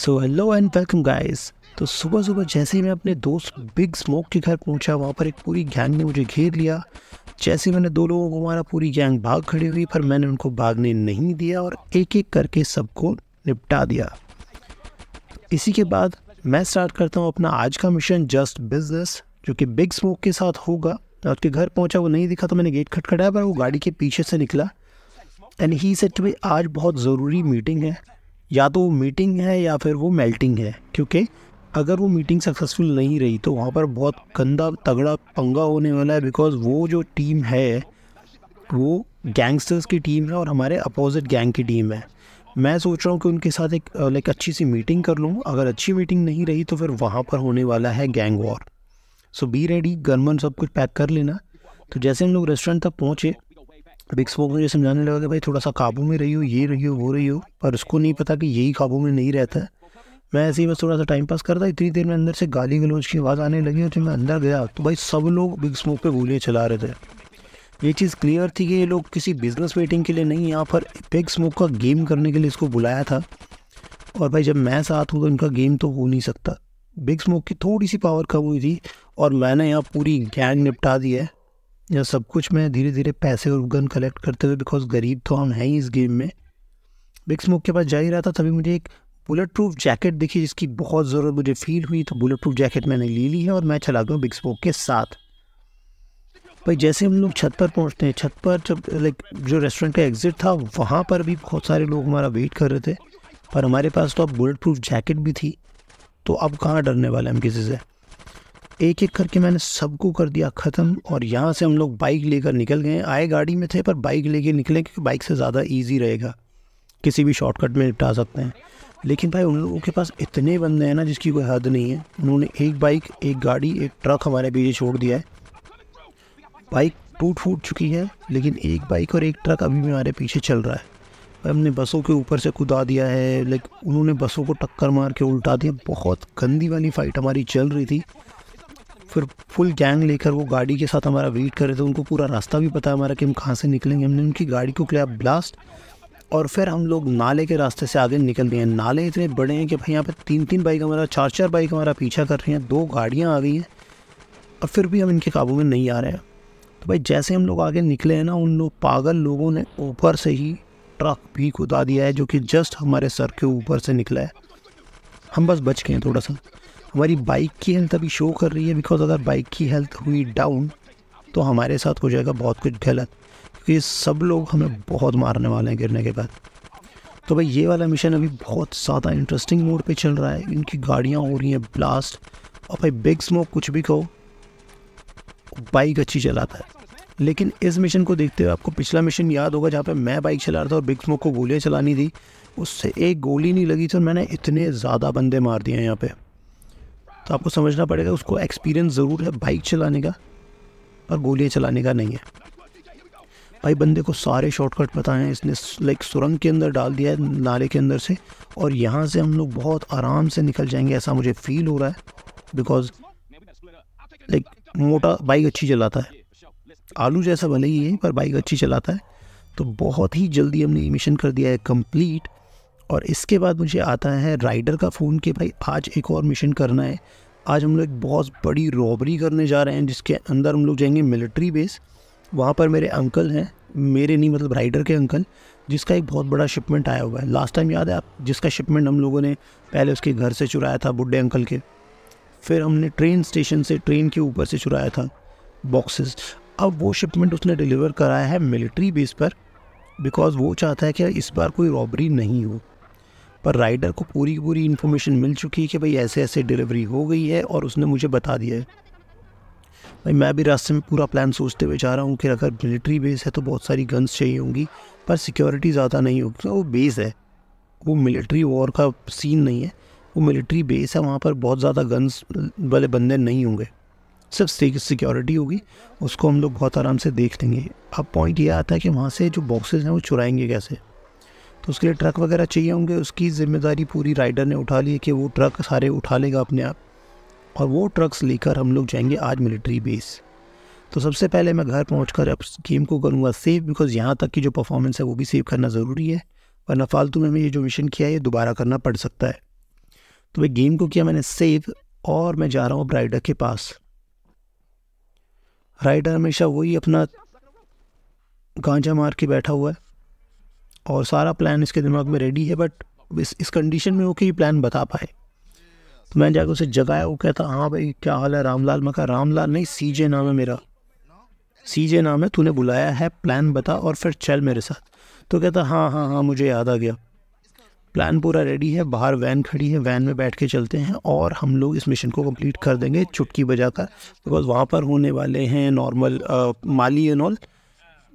So hello and welcome guys तो सुबह सुबह जैसे ही मैं अपने दोस्त बिग स्मोक के घर पहुंचा वहाँ पर एक पूरी गैंग ने मुझे घेर लिया जैसे मैंने दो लोगों को मारा पूरी गैंग भाग खड़ी हुई पर मैंने उनको भागने नहीं दिया और एक एक करके सबको निपटा दिया इसी के बाद मैं स्टार्ट करता हूँ अपना आज का मिशन जस्ट बिजनेस जो कि बिग स्मोक के साथ होगा मैं उसके घर पहुँचा वो नहीं दिखा तो मैंने गेट खटखटाया पर वो गाड़ी के पीछे से निकला एंड ही सेट में आज बहुत ज़रूरी मीटिंग है या तो वो मीटिंग है या फिर वो मेल्टिंग है क्योंकि अगर वो मीटिंग सक्सेसफुल नहीं रही तो वहाँ पर बहुत गंदा तगड़ा पंगा होने वाला है बिकॉज वो जो टीम है वो गैंगस्टर्स की टीम है और हमारे अपोजिट गैंग की टीम है मैं सोच रहा हूँ कि उनके साथ एक लाइक अच्छी सी मीटिंग कर लूँ अगर अच्छी मीटिंग नहीं रही तो फिर वहाँ पर होने वाला है gang war so be ready gunman सब कुछ पैक कर लेना तो जैसे हम लोग रेस्टोरेंट तक पहुँचे बिग स्पोक मुझे समझाने लगा कि भाई थोड़ा सा काबू में रही हो ये रही हो वो रही हो पर उसको नहीं पता कि यही काबू में नहीं रहता है मैं ऐसे ही बस थोड़ा सा टाइम पास करता इतनी देर में अंदर से गाली गलोज की आवाज़ आने लगी और जब मैं अंदर गया तो भाई सब लोग बिग स्मोक पे गोलियाँ चला रहे थे ये चीज़ क्लियर थी कि ये लोग किसी बिजनेस वेटिंग के लिए नहीं यहाँ पर बिग स्मोक का गेम करने के लिए इसको बुलाया था और भाई जब मैं साथ हूँ तो इनका गेम तो हो नहीं सकता बिग स्मोक की थोड़ी सी पावर कम हुई थी और मैंने यहाँ पूरी गैंग निपटा दी है या सब कुछ मैं धीरे धीरे पैसे और गन कलेक्ट करते हुए बिकॉज गरीब तो हम हैं ही इस गेम में बिग स्मोक के पास जा ही रहा था तभी मुझे एक बुलेट प्रूफ जैकेट दिखी जिसकी बहुत ज़रूरत मुझे फील हुई तो बुलेट प्रूफ जैकेट मैंने ले ली है और मैं चला गया बिग स्मोक के साथ भाई जैसे हम लोग छत पर पहुँचते हैं छत पर जब लाइक जो रेस्टोरेंट का एग्ज़िट था वहाँ पर भी बहुत सारे लोग हमारा वेट कर रहे थे पर हमारे पास तो अब बुलेट प्रूफ जैकेट भी थी तो अब कहाँ डरने वाला हम किसी से एक एक करके मैंने सबको कर दिया ख़त्म और यहाँ से हम लोग बाइक लेकर निकल गए आए गाड़ी में थे पर बाइक लेके निकले क्योंकि बाइक से ज़्यादा ईजी रहेगा किसी भी शॉर्टकट में निपटा सकते हैं लेकिन भाई उन लोगों के पास इतने बंदे हैं ना जिसकी कोई हद नहीं है उन्होंने एक बाइक एक गाड़ी एक ट्रक हमारे पीछे छोड़ दिया है बाइक टूट फूट चुकी है लेकिन एक बाइक और एक ट्रक अभी भी हमारे पीछे चल रहा है भाई हमने बसों के ऊपर से कुदा दिया है लाइक उन्होंने बसों को टक्कर मार के उल्टा दिया बहुत गंदी वाली फ़ाइट हमारी चल रही थी फिर फुल गैंग लेकर वो गाड़ी के साथ हमारा वेट कर रहे थे उनको पूरा रास्ता भी पता है हमारा कि हम कहाँ से निकलेंगे हमने उनकी गाड़ी को किया ब्लास्ट और फिर हम लोग नाले के रास्ते से आगे निकल गए हैं नाले इतने बड़े हैं कि भाई यहाँ पर तीन तीन बाइक हमारा चार चार बाइक हमारा पीछा कर रही हैं दो गाड़ियाँ आ गई हैं और फिर भी हम इनके काबू में नहीं आ रहे हैं तो भाई जैसे हम लोग आगे निकले हैं ना उन लोग पागल लोगों ने ऊपर से ही ट्रक भी खुदा दिया है जो कि जस्ट हमारे सर के ऊपर से निकला है हम बस बच गए हैं थोड़ा सा हमारी बाइक की हेल्थ अभी शो कर रही है बिकॉज अगर बाइक की हेल्थ हुई डाउन तो हमारे साथ हो जाएगा बहुत कुछ गलत क्योंकि सब लोग हमें बहुत मारने वाले हैं गिरने के बाद तो भाई ये वाला मिशन अभी बहुत ज़्यादा इंटरेस्टिंग मोड पे चल रहा है इनकी गाड़ियाँ हो रही हैं ब्लास्ट और भाई बिग स्मोक कुछ भी कहो बाइक अच्छी चलाता है लेकिन इस मिशन को देखते हुए आपको पिछला मिशन याद होगा जहाँ पे मैं बाइक चला रहा था और बिग स्मोक को गोलियाँ चलानी थी उससे एक गोली नहीं लगी थी और मैंने इतने ज़्यादा बंदे मार दिए यहाँ पर तो आपको समझना पड़ेगा उसको एक्सपीरियंस ज़रूर है बाइक चलाने का पर गोलियाँ चलाने का नहीं है भाई बंदे को सारे शॉर्टकट पता हैं इसने लाइक सुरंग के अंदर डाल दिया है नाले के अंदर से और यहाँ से हम लोग बहुत आराम से निकल जाएंगे ऐसा मुझे फील हो रहा है बिकॉज लाइक मोटा बाइक अच्छी चलाता है आलू जैसा भले ही है पर बाइक अच्छी चलाता है तो बहुत ही जल्दी हमने मिशन कर दिया है कंप्लीट और इसके बाद मुझे आता है राइडर का फ़ोन कि भाई आज एक और मिशन करना है आज हम लोग एक बहुत बड़ी रॉबरी करने जा रहे हैं जिसके अंदर हम लोग जाएंगे मिलिट्री बेस वहाँ पर मेरे अंकल हैं मेरे नहीं मतलब राइडर के अंकल जिसका एक बहुत बड़ा शिपमेंट आया हुआ है लास्ट टाइम याद है आप जिसका शिपमेंट हम लोगों ने पहले उसके घर से चुराया था बुढ़े अंकल के फिर हमने ट्रेन स्टेशन से ट्रेन के ऊपर से चुराया था बॉक्सेस अब वो शिपमेंट उसने डिलीवर कराया है मिलिट्री बेस पर बिकॉज़ वो चाहता है कि इस बार कोई रॉबरी नहीं हो पर राइडर को पूरी पूरी इन्फॉर्मेशन मिल चुकी है कि भाई ऐसे ऐसे डिलीवरी हो गई है और उसने मुझे बता दिया है भाई मैं भी रास्ते में पूरा प्लान सोचते हुए जा रहा हूँ कि अगर मिलिट्री बेस है तो बहुत सारी गन्स चाहिए होंगी पर सिक्योरिटी ज़्यादा नहीं होगी तो वो बेस है वो मिलिट्री वॉर का सीन नहीं है वो मिलिट्री बेस है वहाँ पर बहुत ज़्यादा गन्स वाले बंदे नहीं होंगे सिर्फ सिक्योरिटी होगी उसको हम लोग बहुत आराम से देख लेंगे अब पॉइंट ये आता है कि वहाँ से जो बॉक्सेस हैं वो चुराएंगे कैसे तो उसके लिए ट्रक वगैरह चाहिए होंगे उसकी ज़िम्मेदारी पूरी राइडर ने उठा ली है कि वो ट्रक सारे उठा लेगा अपने आप और वो ट्रक्स लेकर हम लोग जाएंगे आज मिलिट्री बेस तो सबसे पहले मैं घर पहुँच कर अब गेम को करूँगा सेव बिकॉज़ यहाँ तक की जो परफॉर्मेंस है वो भी सेव करना ज़रूरी है वरना फालतू में ये जो मिशन किया है ये दोबारा करना पड़ सकता है तो भाई गेम को किया मैंने सेव और मैं जा रहा हूँ अब राइडर के पास राइडर हमेशा वही अपना गांजा मार के बैठा हुआ है और सारा प्लान इसके दिमाग में रेडी है बट इस इस कंडीशन में हो कि ये प्लान बता पाए तो मैं जाकर उसे जगाया वो कहता हाँ भाई क्या हाल है रामलाल मैं कहा रामलाल नहीं सीजे नाम है मेरा सीजे नाम है तूने बुलाया है प्लान बता और फिर चल मेरे साथ तो कहता हाँ हाँ हाँ मुझे याद आ गया प्लान पूरा रेडी है बाहर वैन खड़ी है वैन में बैठ के चलते हैं और हम लोग इस मिशन को कंप्लीट कर देंगे चुटकी बजा कर बिकॉज वहाँ पर होने वाले हैं नॉर्मल माली एंड ऑल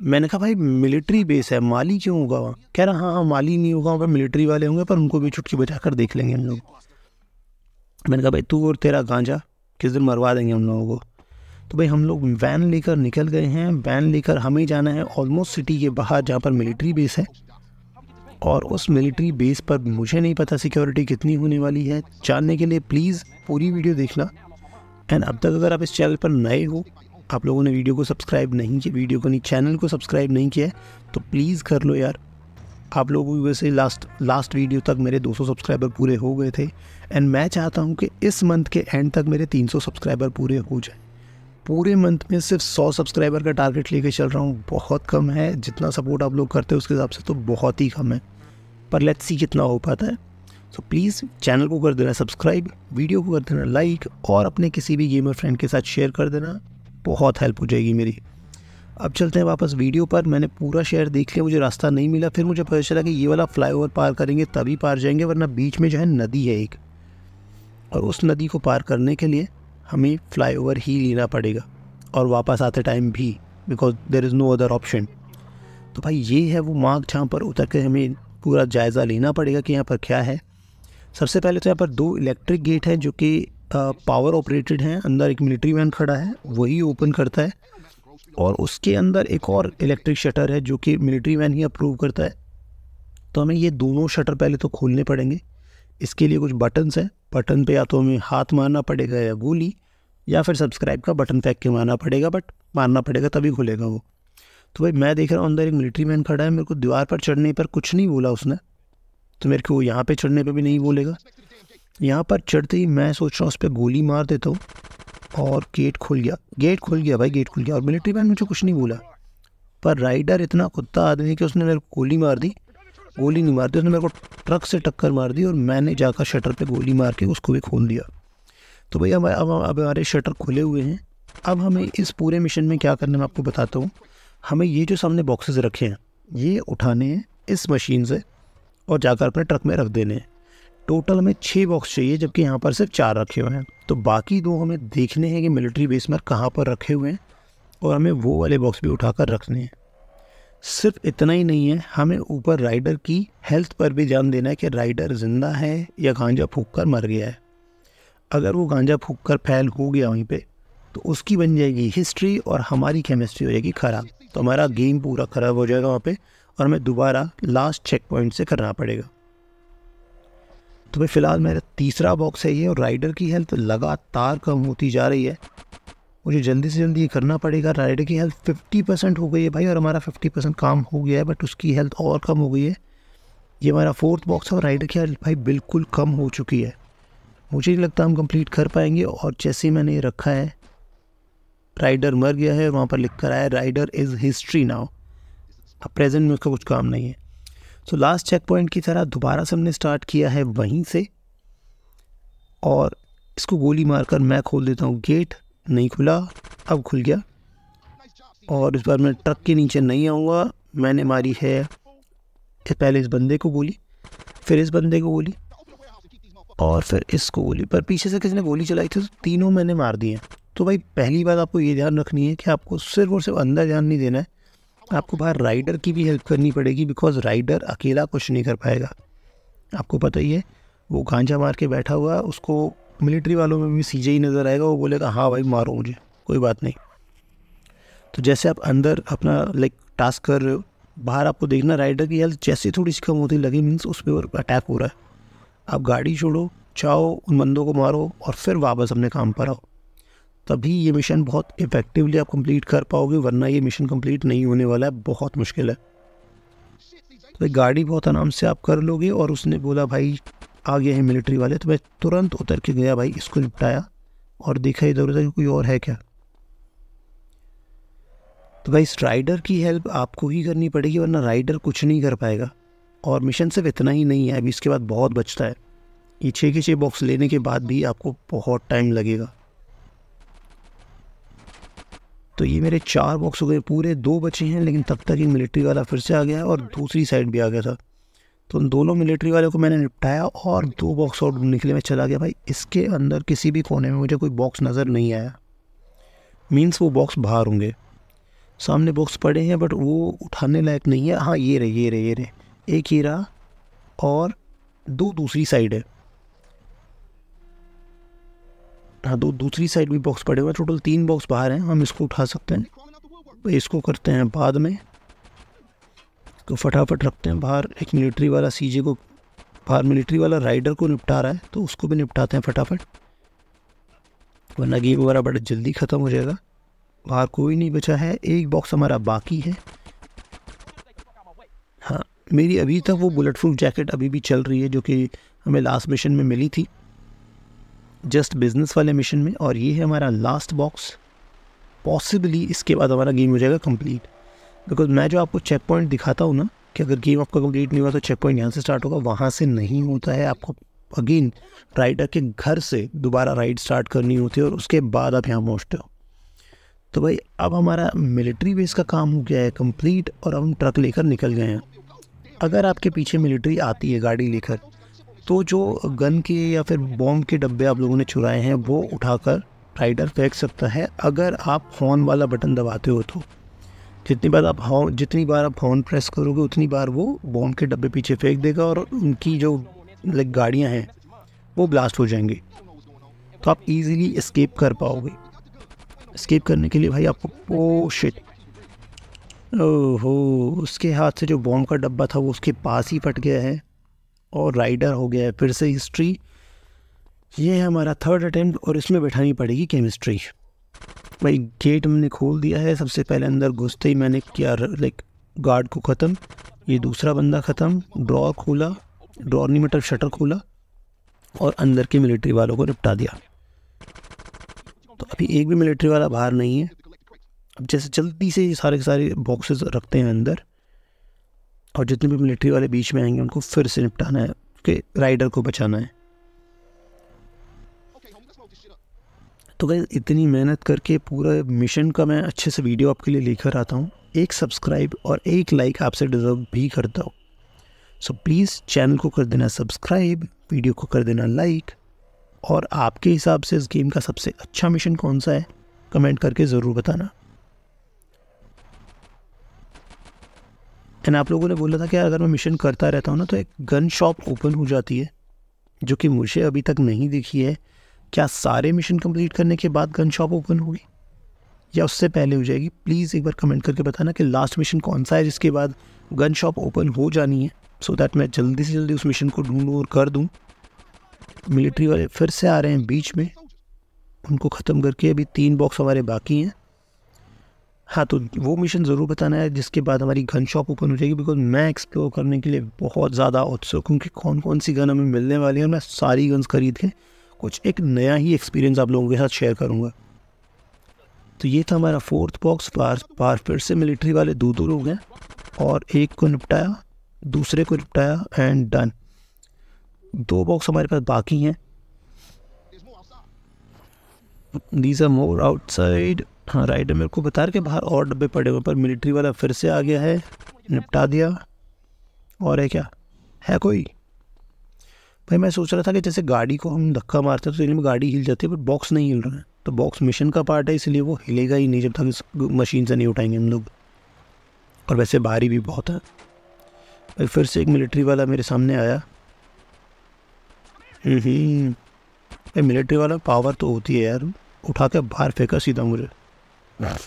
मैंने कहा भाई मिलिट्री बेस है माली क्यों होगा वहाँ कह रहा हाँ हाँ माली नहीं होगा वहाँ पर मिलिट्री वाले होंगे पर उनको भी छुटकी बजा कर देख लेंगे हम लोग मैंने कहा भाई तू और तेरा गांजा किस दिन मरवा देंगे हम लोगों को तो भाई हम लोग वैन लेकर निकल गए हैं वैन लेकर हमें जाना है ऑलमोस्ट सिटी के बाहर जहाँ पर मिलिट्री बेस है और उस मिलिट्री बेस पर मुझे नहीं पता सिक्योरिटी कितनी होने वाली है जानने के लिए प्लीज़ पूरी वीडियो देखना एंड अब तक अगर आप इस चैनल पर नए हो आप लोगों ने वीडियो को सब्सक्राइब नहीं किया वीडियो को नहीं चैनल को सब्सक्राइब नहीं किया तो प्लीज़ कर लो यार आप लोगों की वैसे लास्ट लास्ट वीडियो तक मेरे 200 सब्सक्राइबर पूरे हो गए थे एंड मैं चाहता हूँ कि इस मंथ के एंड तक मेरे 300 सब्सक्राइबर पूरे हो जाए पूरे मंथ में सिर्फ 100 सब्सक्राइबर का टारगेट लेके चल रहा हूँ बहुत कम है जितना सपोर्ट आप लोग करते हैं उसके हिसाब से तो बहुत ही कम है पर लेट्स सी कितना हो पाता है सो so, प्लीज़ चैनल को कर देना सब्सक्राइब वीडियो को कर देना लाइक और अपने किसी भी गेमर फ्रेंड के साथ शेयर कर देना बहुत हेल्प हो जाएगी मेरी अब चलते हैं वापस वीडियो पर मैंने पूरा शहर देख लिया मुझे रास्ता नहीं मिला फिर मुझे पता चला कि ये वाला फ्लाईओवर पार करेंगे तभी पार जाएंगे वरना बीच में जो है नदी है एक और उस नदी को पार करने के लिए हमें फ्लाईओवर ही लेना पड़ेगा और वापस आते टाइम भी because there is no other option तो भाई ये है वो मार्ग जहाँ पर उतर के हमें पूरा जायज़ा लेना पड़ेगा कि यहाँ पर क्या है सबसे पहले तो यहाँ पर दो इलेक्ट्रिक गेट हैं जो कि पावर ऑपरेटेड हैं अंदर एक मिलिट्री वैन खड़ा है वही ओपन करता है और उसके अंदर एक और इलेक्ट्रिक शटर है जो कि मिलिट्री वैन ही अप्रूव करता है तो हमें ये दोनों शटर पहले तो खोलने पड़ेंगे इसके लिए कुछ बटन्स हैं बटन पे या तो हमें हाथ मारना पड़ेगा या गोली या फिर सब्सक्राइब का बटन फेंक के मारना पड़ेगा बट मारना पड़ेगा तभी खुलेगा वो तो भाई मैं देख रहा हूँ अंदर एक मिलिट्री मैन खड़ा है मेरे को दीवार पर चढ़ने पर कुछ नहीं बोला उसने तो मेरे को यहाँ पर चढ़ने पर भी नहीं बोलेगा यहाँ पर चढ़ते ही मैं सोच रहा हूँ उस पर गोली मार देता हूँ और गेट खुल गया गेट खुल गया भाई गेट खुल गया और मिलिट्री मैन मुझे कुछ नहीं बोला पर राइडर इतना कुत्ता आदमी कि उसने मेरे को गोली मार दी गोली नहीं मार दी उसने मेरे को ट्रक से टक्कर मार दी और मैंने जाकर शटर पे गोली मार के उसको भी खोल दिया तो भैया अब अब हमारे शटर खुले हुए हैं अब हमें इस पूरे मिशन में क्या करना मैं आपको बताता हूँ हमें ये जो सामने बॉक्सेस रखे हैं ये उठाने हैं इस मशीन से और जाकर अपने ट्रक में रख देने हैं टोटल हमें छः बॉक्स चाहिए जबकि यहाँ पर सिर्फ चार रखे हुए हैं तो बाकी दो हमें देखने हैं कि मिलिट्री बेस में कहाँ पर रखे हुए हैं और हमें वो वाले बॉक्स भी उठा कर रखने हैं सिर्फ इतना ही नहीं है हमें ऊपर राइडर की हेल्थ पर भी ध्यान देना है कि राइडर ज़िंदा है या गांजा फूक कर मर गया है अगर वो गांजा फूक कर फैल हो गया वहीं पे तो उसकी बन जाएगी हिस्ट्री और हमारी केमिस्ट्री हो जाएगी ख़राब तो हमारा गेम पूरा ख़राब हो जाएगा वहाँ पे और हमें दोबारा लास्ट चेक पॉइंट से करना पड़ेगा तो भाई फ़िलहाल मेरा तीसरा बॉक्स है ये और राइडर की हेल्थ तो लगातार कम होती जा रही है मुझे जल्दी से जल्दी ये करना पड़ेगा राइडर की हेल्थ फिफ्टी परसेंट हो गई है भाई और हमारा फिफ्टी परसेंट काम हो गया है बट उसकी हेल्थ और कम हो गई है ये हमारा फोर्थ बॉक्स है और राइडर की हेल्थ भाई बिल्कुल कम हो चुकी है मुझे नहीं लगता हम कंप्लीट कर पाएंगे और जैसे मैंने ये रखा है राइडर मर गया है और वहाँ पर लिख कर आया राइडर इज़ हिस्ट्री नाउ अब प्रेजेंट में उसका कुछ काम नहीं है सो लास्ट चेक पॉइंट की तरह दोबारा से हमने स्टार्ट किया है वहीं से और इसको गोली मारकर मैं खोल देता हूँ गेट नहीं खुला अब खुल गया और इस बार मैं ट्रक के नीचे नहीं आऊँगा मैंने मारी है पहले इस बंदे को गोली फिर इस बंदे को गोली और फिर इसको गोली पर पीछे से किसी ने गोली चलाई थी तो तीनों मैंने मार दिए तो भाई पहली बात आपको ये ध्यान रखनी है कि आपको सिर्फ और सिर्फ अंदर ध्यान नहीं देना है आपको बाहर राइडर की भी हेल्प करनी पड़ेगी बिकॉज राइडर अकेला कुछ नहीं कर पाएगा आपको पता ही है वो गांजा मार के बैठा हुआ उसको मिलिट्री वालों में भी सीजे ही नज़र आएगा वो बोलेगा हाँ भाई मारो मुझे कोई बात नहीं तो जैसे आप अंदर अपना लाइक टास्क कर रहे हो बाहर आपको देखना राइडर की हेल्थ जैसे थोड़ी सी कम होती लगी मीन्स उस पर अटैक हो रहा है आप गाड़ी छोड़ो जाओ उन बंदों को मारो और फिर वापस अपने काम पर आओ तभी ये मिशन बहुत इफेक्टिवली आप कंप्लीट कर पाओगे वरना ये मिशन कंप्लीट नहीं होने वाला है बहुत मुश्किल है तो गाड़ी बहुत आराम से आप कर लोगे और उसने बोला भाई आ गए हैं मिलिट्री वाले तो मैं तुरंत उतर के गया भाई इसको निपटाया और देखा इधर उधर कोई और है क्या तो भाई इस राइडर की हेल्प आपको ही करनी पड़ेगी वरना राइडर कुछ नहीं कर पाएगा और मिशन सिर्फ इतना ही नहीं है अभी इसके बाद बहुत बचता है ये छः के छः बॉक्स लेने के बाद भी आपको बहुत टाइम लगेगा तो ये मेरे चार बॉक्स हो गए पूरे दो बचे हैं लेकिन तब तक ही मिलिट्री वाला फिर से आ गया और दूसरी साइड भी आ गया था तो उन दोनों मिलिट्री वाले को मैंने निपटाया और दो बॉक्स और निकले में चला गया भाई इसके अंदर किसी भी कोने में मुझे कोई बॉक्स नज़र नहीं आया मीन्स वो बॉक्स बाहर होंगे सामने बॉक्स पड़े हैं बट वो उठाने लायक नहीं है हाँ ये रहे ये रहे ये रहे एक ही रहा और दो दूसरी साइड है हाँ दो दूसरी साइड भी बॉक्स पड़े हुए हैं टोटल तीन बॉक्स बाहर हैं हम इसको उठा सकते हैं इसको करते हैं बाद में इसको फटाफट रखते हैं बाहर एक मिलिट्री वाला सीजे को बाहर मिलिट्री वाला राइडर को निपटा रहा है तो उसको भी निपटाते हैं फटाफट वरना गेम वगैरह बड़ा जल्दी ख़त्म हो जाएगा बाहर कोई नहीं बचा है एक बॉक्स हमारा बाकी है हाँ मेरी अभी तक वो बुलेट प्रूफ जैकेट अभी भी चल रही है जो कि हमें लास्ट मिशन में मिली थी जस्ट बिजनेस वाले मिशन में और ये है हमारा लास्ट बॉक्स पॉसिबली इसके बाद हमारा गेम हो जाएगा कंप्लीट बिकॉज मैं जो आपको चेक पॉइंट दिखाता हूँ ना कि अगर गेम आपका कंप्लीट नहीं हुआ तो चेक पॉइंट यहाँ से स्टार्ट होगा वहाँ से नहीं होता है आपको अगेन राइडर के घर से दोबारा राइड स्टार्ट करनी होती है और उसके बाद आप यहाँ पहुँचते हो तो भाई अब हमारा मिलिट्री बेस का काम हो गया है कंप्लीट और अब हम ट्रक लेकर निकल गए हैं अगर आपके पीछे मिलिट्री आती है गाड़ी लेकर तो जो गन के या फिर बॉम्ब के डब्बे आप लोगों ने चुराए हैं वो उठाकर राइडर फेंक सकता है अगर आप हॉर्न वाला बटन दबाते हो तो जितनी बार आप हॉर्न जितनी बार आप हॉर्न प्रेस करोगे उतनी बार वो बॉम्ब के डब्बे पीछे फेंक देगा और उनकी जो लाइक गाड़ियाँ हैं वो ब्लास्ट हो जाएंगी तो आप इजीली इस्केप कर पाओगे इस्केप करने के लिए भाई आपको ओ शिट ओहो उसके हाथ से जो बॉम्ब का डब्बा था वो उसके पास ही फट गया है और राइडर हो गया फिर से हिस्ट्री ये है हमारा थर्ड अटैम्प्ट और इसमें बैठानी पड़ेगी केमिस्ट्री भाई गेट हमने खोल दिया है सबसे पहले अंदर घुसते ही मैंने किया लाइक गार्ड को ख़त्म ये दूसरा बंदा ख़त्म ड्रॉ खोला ड्रॉ नहीं मतलब शटर खोला और अंदर के मिलिट्री वालों को निपटा दिया तो अभी एक भी मिलिट्री वाला बाहर नहीं है अब जैसे जल्दी से सारे के सारे बॉक्सेस रखते हैं अंदर और जितने भी मिलिट्री वाले बीच में आएंगे उनको फिर से निपटाना है कि राइडर को बचाना है तो गई इतनी मेहनत करके पूरा मिशन का मैं अच्छे से वीडियो आपके लिए लेकर आता हूँ एक सब्सक्राइब और एक लाइक आपसे डिज़र्व भी करता हूँ सो प्लीज़ चैनल को कर देना सब्सक्राइब वीडियो को कर देना लाइक और आपके हिसाब से इस गेम का सबसे अच्छा मिशन कौन सा है कमेंट करके ज़रूर बताना एंड आप लोगों ने बोला था कि अगर मैं मिशन करता रहता हूँ ना तो एक गन शॉप ओपन हो जाती है जो कि मुझे अभी तक नहीं दिखी है क्या सारे मिशन कंप्लीट करने के बाद गन शॉप ओपन होगी या उससे पहले हो जाएगी प्लीज़ एक बार कमेंट करके बताना कि लास्ट मिशन कौन सा है जिसके बाद गन शॉप ओपन हो जानी है सो so दैट मैं जल्दी से जल्दी उस मिशन को ढूंढूँ और कर दूँ मिलिट्री वाले फिर से आ रहे हैं बीच में उनको ख़त्म करके अभी तीन बॉक्स हमारे बाकी हैं हाँ तो वो मिशन ज़रूर बताना है जिसके बाद हमारी गन शॉप ओपन हो जाएगी बिकॉज मैं एक्सप्लोर करने के लिए बहुत ज़्यादा उत्सुक हूँ कि कौन कौन सी गन हमें मिलने वाली है मैं सारी गन्स खरीद के कुछ एक नया ही एक्सपीरियंस आप लोगों के साथ शेयर करूँगा तो ये था हमारा फोर्थ बॉक्स बार बार फिर से मिलिट्री वाले दो दो लोग हैं और एक को निपटाया दूसरे को निपटाया एंड डन दो बॉक्स हमारे पास बाकी हैं दीज आर मोर आउटसाइड हाँ राइट है मेरे को बता रहे कि बाहर और डब्बे पड़े हुए पर मिलिट्री वाला फिर से आ गया है निपटा दिया और है क्या है कोई भाई मैं सोच रहा था कि जैसे गाड़ी को हम धक्का मारते हैं तो इसलिए गाड़ी हिल जाती है पर बॉक्स नहीं हिल रहा है तो बॉक्स मिशन का पार्ट है इसलिए वो हिलेगा ही नहीं जब तक मशीन से नहीं उठाएंगे हम लोग और वैसे भारी भी बहुत है भाई फिर से एक मिलिट्री वाला मेरे सामने आया हम्म, हम्म। भाई मिलिट्री वाला पावर तो होती है यार उठा के बाहर फेंका सीधा मुझे हाँ।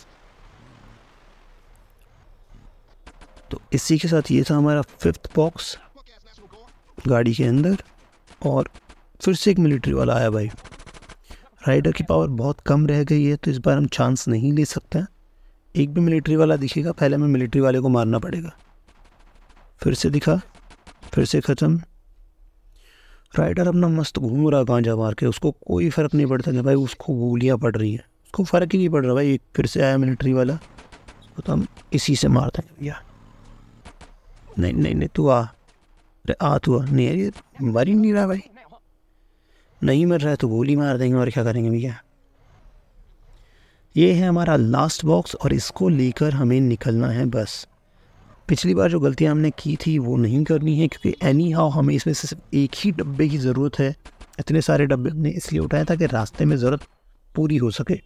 तो इसी के साथ ये था हमारा फिफ्थ बॉक्स गाड़ी के अंदर और फिर से एक मिलिट्री वाला आया भाई राइडर की पावर बहुत कम रह गई है तो इस बार हम चांस नहीं ले सकते हैं एक भी मिलिट्री वाला दिखेगा पहले हमें मिलिट्री वाले को मारना पड़ेगा फिर से दिखा फिर से ख़त्म राइडर अपना मस्त घूम रहा गांजा मार के उसको कोई फ़र्क नहीं पड़ता कि भाई उसको गोलियाँ पड़ रही हैं उसको फ़र्क ही नहीं पड़ रहा भाई एक फिर से आया मिलिट्री वाला उसको तो हम इसी से मार देंगे भैया नहीं नहीं नहीं तू आ अरे आ तू आ नहीं अरे मर ही नहीं रहा भाई नहीं मर रहा है तो गोली मार देंगे और क्या करेंगे भैया ये है हमारा लास्ट बॉक्स और इसको लेकर हमें निकलना है बस पिछली बार जो गलतियाँ हमने की थी वो नहीं करनी है क्योंकि एनी हाउ हमें इसमें से सिर्फ एक ही डब्बे की ज़रूरत है इतने सारे डब्बे हमने इसलिए उठाया था कि रास्ते में ज़रूरत पूरी हो सके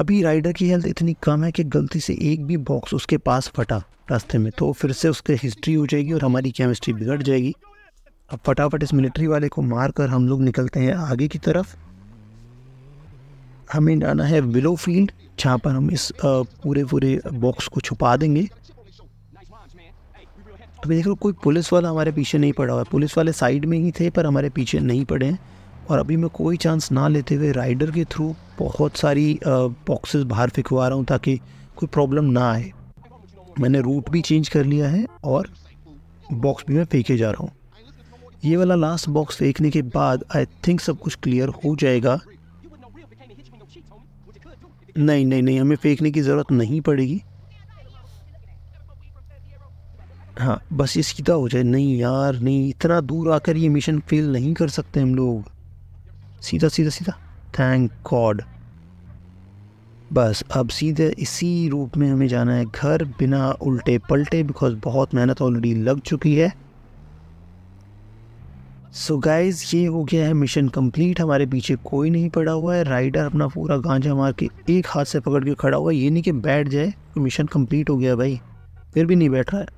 अभी राइडर की हेल्थ इतनी कम है कि गलती से एक भी बॉक्स उसके पास फटा रास्ते में तो फिर से उसकी हिस्ट्री हो जाएगी और हमारी केमिस्ट्री बिगड़ जाएगी अब फटाफट इस मिलिट्री वाले को मार कर हम लोग निकलते हैं आगे की तरफ हमें जाना है विलो फील्ड जहाँ पर हम इस पूरे पूरे बॉक्स को छुपा देंगे तो देख लो कोई पुलिस वाला हमारे पीछे नहीं पड़ा हुआ है पुलिस वाले साइड में ही थे पर हमारे पीछे नहीं पड़े हैं और अभी मैं कोई चांस ना लेते हुए राइडर के थ्रू बहुत सारी बॉक्सेस बाहर फिकवा रहा हूँ ताकि कोई प्रॉब्लम ना आए मैंने रूट भी चेंज कर लिया है और बॉक्स भी मैं फेंके जा रहा हूँ ये वाला लास्ट बॉक्स फेंकने के बाद आई थिंक सब कुछ क्लियर हो जाएगा नहीं नहीं नहीं हमें फेंकने की ज़रूरत नहीं पड़ेगी हाँ बस ये सीधा हो जाए नहीं यार नहीं इतना दूर आकर ये मिशन फेल नहीं कर सकते हम लोग सीधा सीधा सीधा थैंक गॉड बस अब सीधे इसी रूप में हमें जाना है घर बिना उल्टे पलटे बिकॉज बहुत मेहनत ऑलरेडी लग चुकी है सो so गाइज ये हो गया है मिशन कंप्लीट हमारे पीछे कोई नहीं पड़ा हुआ है राइडर अपना पूरा गांजा मार के एक हाथ से पकड़ के खड़ा हुआ है ये नहीं कि बैठ जाए तो मिशन कंप्लीट हो गया भाई फिर भी नहीं बैठ रहा है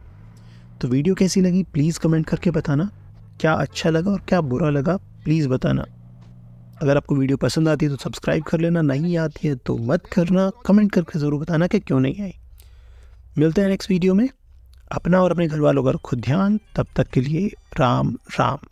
तो वीडियो कैसी लगी प्लीज़ कमेंट करके बताना क्या अच्छा लगा और क्या बुरा लगा प्लीज़ बताना अगर आपको वीडियो पसंद आती है तो सब्सक्राइब कर लेना नहीं आती है तो मत करना कमेंट करके ज़रूर बताना कि क्यों नहीं आई मिलते हैं नेक्स्ट वीडियो में अपना और अपने घर वालों का खुद ध्यान तब तक के लिए राम राम